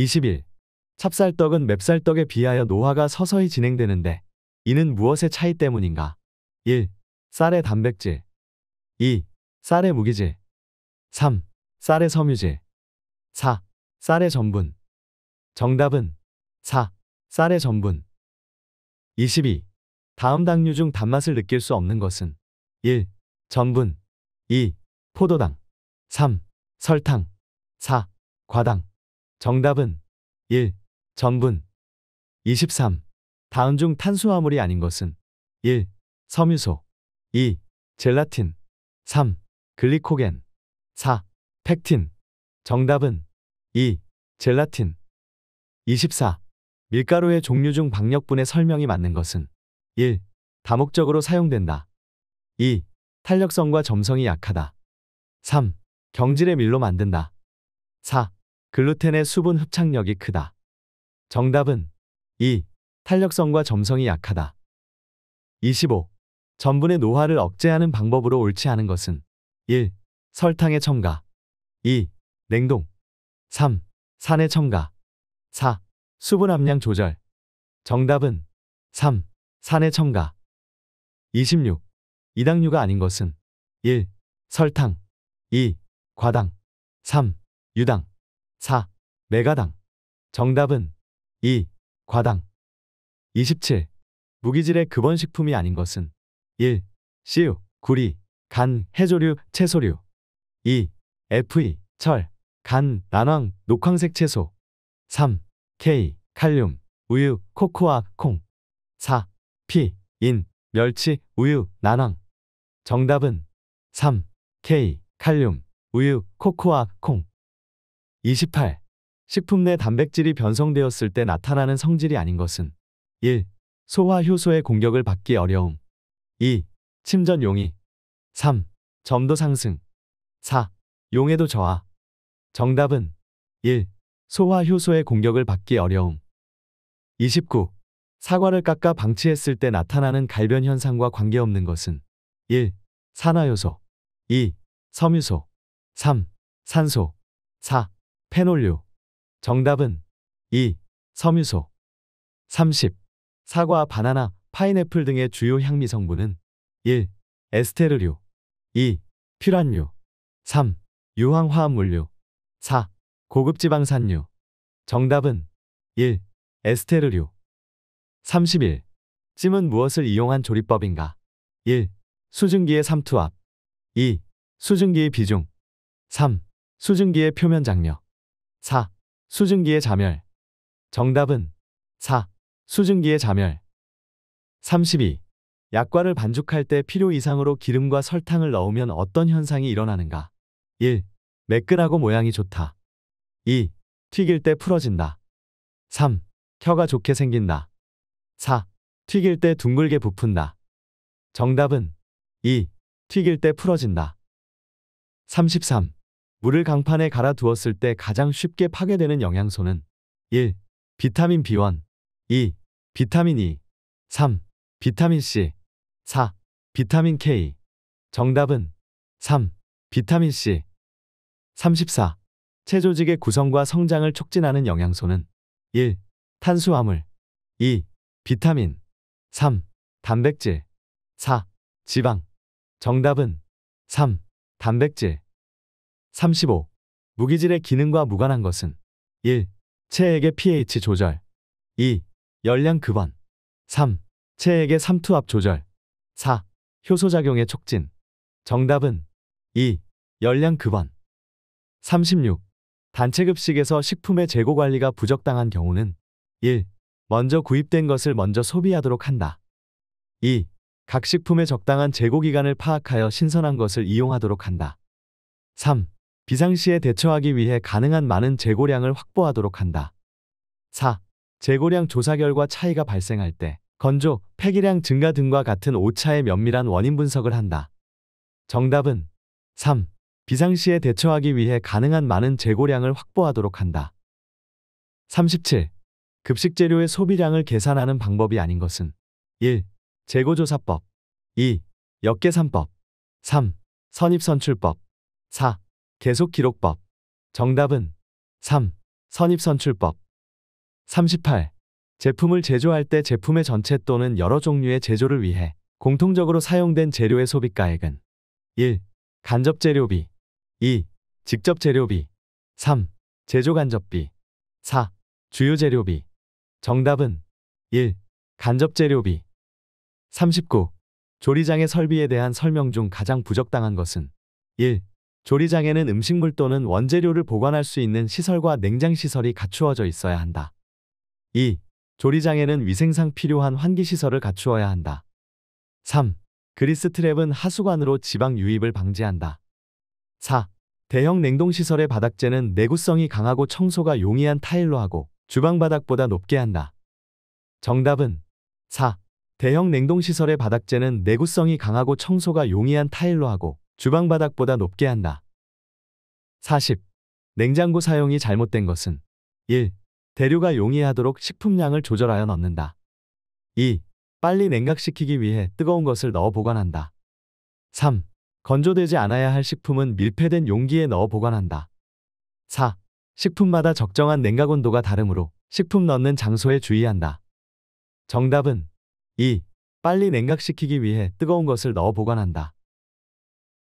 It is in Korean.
21. 찹쌀떡은 맵쌀떡에 비하여 노화가 서서히 진행되는데 이는 무엇의 차이 때문인가? 1. 쌀의 단백질 2. 쌀의 무기질 3. 쌀의 섬유질 4. 쌀의 전분 정답은 4. 쌀의 전분 22. 다음 당류 중 단맛을 느낄 수 없는 것은 1. 전분 2. 포도당 3. 설탕 4. 과당 정답은 1. 전분 23. 다음 중 탄수화물이 아닌 것은 1. 섬유소 2. 젤라틴 3. 글리코겐 4. 팩틴 정답은 2. 젤라틴 24. 밀가루의 종류 중 박력분의 설명이 맞는 것은 1. 다목적으로 사용된다 2. 탄력성과 점성이 약하다 3. 경질의 밀로 만든다 4. 글루텐의 수분 흡착력이 크다. 정답은 2. 탄력성과 점성이 약하다. 25. 전분의 노화를 억제하는 방법으로 옳지 않은 것은 1. 설탕의 첨가 2. 냉동 3. 산의 첨가 4. 수분 함량 조절 정답은 3. 산의 첨가 26. 이당류가 아닌 것은 1. 설탕 2. 과당 3. 유당 4. 메가당. 정답은 2. 과당. 27. 무기질의 근원식품이 아닌 것은 1. 씨유, 구리, 간, 해조류, 채소류 2. FE, 철, 간, 난황, 녹황색 채소 3. K, 칼륨, 우유, 코코아, 콩 4. P, 인, 멸치, 우유, 난황 정답은 3. K, 칼륨, 우유, 코코아, 콩 28. 식품 내 단백질이 변성되었을 때 나타나는 성질이 아닌 것은 1. 소화 효소의 공격을 받기 어려움 2. 침전 용이 3. 점도 상승 4. 용해도 저하 정답은 1. 소화 효소의 공격을 받기 어려움 29. 사과를 깎아 방치했을 때 나타나는 갈변 현상과 관계없는 것은 1. 산화효소 2. 섬유소 3. 산소 4. 페놀류. 정답은 2. 섬유소 30. 사과, 바나나, 파인애플 등의 주요 향미 성분은 1. 에스테르류 2. 퓨란류 3. 유황화합물류 4. 고급지방산류 정답은 1. 에스테르류 31. 찜은 무엇을 이용한 조리법인가? 1. 수증기의 삼투압 2. 수증기의 비중 3. 수증기의 표면 장력 4. 수증기의 자멸. 정답은 4. 수증기의 자멸. 32. 약과를 반죽할 때 필요 이상으로 기름과 설탕을 넣으면 어떤 현상이 일어나는가? 1. 매끈하고 모양이 좋다. 2. 튀길 때 풀어진다. 3. 혀가 좋게 생긴다. 4. 튀길 때 둥글게 부푼다. 정답은 2. 튀길 때 풀어진다. 33. 물을 강판에 갈아 두었을 때 가장 쉽게 파괴되는 영양소는 1. 비타민 B1 2. 비타민 E 3. 비타민 C 4. 비타민 K 정답은 3. 비타민 C 34. 체조직의 구성과 성장을 촉진하는 영양소는 1. 탄수화물 2. 비타민 3. 단백질 4. 지방 정답은 3. 단백질 35. 무기질의 기능과 무관한 것은 1. 체액의 pH 조절 2. 열량 급원 3. 체액의 삼투압 조절 4. 효소작용의 촉진 정답은 2. 열량 급원 36. 단체급식에서 식품의 재고관리가 부적당한 경우는 1. 먼저 구입된 것을 먼저 소비하도록 한다. 2. 각 식품의 적당한 재고기간을 파악하여 신선한 것을 이용하도록 한다. 3. 비상시에 대처하기 위해 가능한 많은 재고량을 확보하도록 한다. 4. 재고량 조사 결과 차이가 발생할 때 건조, 폐기량 증가 등과 같은 오차의 면밀한 원인 분석을 한다. 정답은 3. 비상시에 대처하기 위해 가능한 많은 재고량을 확보하도록 한다. 37. 급식 재료의 소비량을 계산하는 방법이 아닌 것은 1. 재고조사법 2. 역계산법 3. 선입선출법 4. 계속 기록법. 정답은 3. 선입선출법. 38. 제품을 제조할 때 제품의 전체 또는 여러 종류의 제조를 위해 공통적으로 사용된 재료의 소비가액은 1. 간접 재료비 2. 직접 재료비 3. 제조 간접비 4. 주요 재료비 정답은 1. 간접 재료비 39. 조리장의 설비에 대한 설명 중 가장 부적당한 것은 1. 조리장에는 음식물 또는 원재료를 보관할 수 있는 시설과 냉장시설이 갖추어져 있어야 한다. 2. 조리장에는 위생상 필요한 환기시설을 갖추어야 한다. 3. 그리스 트랩은 하수관으로 지방 유입을 방지한다. 4. 대형 냉동시설의 바닥재는 내구성이 강하고 청소가 용이한 타일로 하고 주방 바닥보다 높게 한다. 정답은 4. 대형 냉동시설의 바닥재는 내구성이 강하고 청소가 용이한 타일로 하고 주방 바닥보다 높게 한다. 40. 냉장고 사용이 잘못된 것은 1. 대류가 용이하도록 식품량을 조절하여 넣는다. 2. 빨리 냉각시키기 위해 뜨거운 것을 넣어 보관한다. 3. 건조되지 않아야 할 식품은 밀폐된 용기에 넣어 보관한다. 4. 식품마다 적정한 냉각 온도가 다르므로 식품 넣는 장소에 주의한다. 정답은 2. 빨리 냉각시키기 위해 뜨거운 것을 넣어 보관한다.